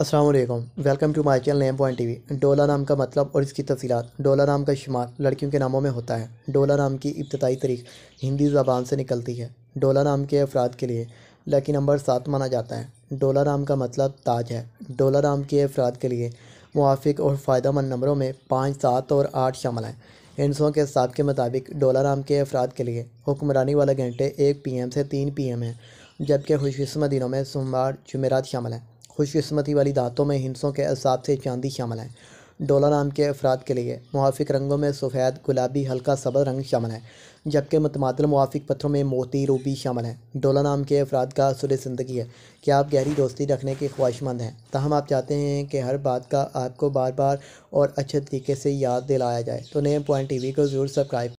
Aslam welcome to my channel name point T V डोला नाम का मतलब और इसकी तफसीत डोला नाम का शुमार लड़कियों के नामों में होता है डोला नाम की इब्तदाई तारीख हिंदी ज़बान से निकलती है डोला नाम के अफराद के लिए लकी नंबर सात माना जाता है डोला नाम का मतलब ताज है डोला नाम के अफराद के लिए मुआफ़ और फ़ायदा मंद नंबरों में पाँच सात और आठ शामिल हैं इंसों के हिसाब के मुताबिक डोला नाम के अफराद के लिए हुक्मरानी वाले घंटे एक पी एम से तीन पी एम है जबकि खुशकस्मत दिनों में सोमवार जुमेरात शामिल हैं खुशकस्मती वाली दातों में हिंसों के असाब से चांदी शामिल हैं डोला नाम के अफराद के लिए मुआफ़ रंगों में सफ़ेद गुलाबी हल्का सबल रंग शामिल है जबकि मतमादल मुआफ़ पत्थरों में मोती रूबी शामिल है डोला नाम के अफराद का असूल ज़िंदगी है कि आप गहरी दोस्ती रखने के ख्वाहिशमंद हैं तहम आप चाहते हैं कि हर बात का आपको बार बार और अच्छे तरीके से याद दिलाया जाए तो नए पॉइंट टी को ज़रूर सब्सक्राइब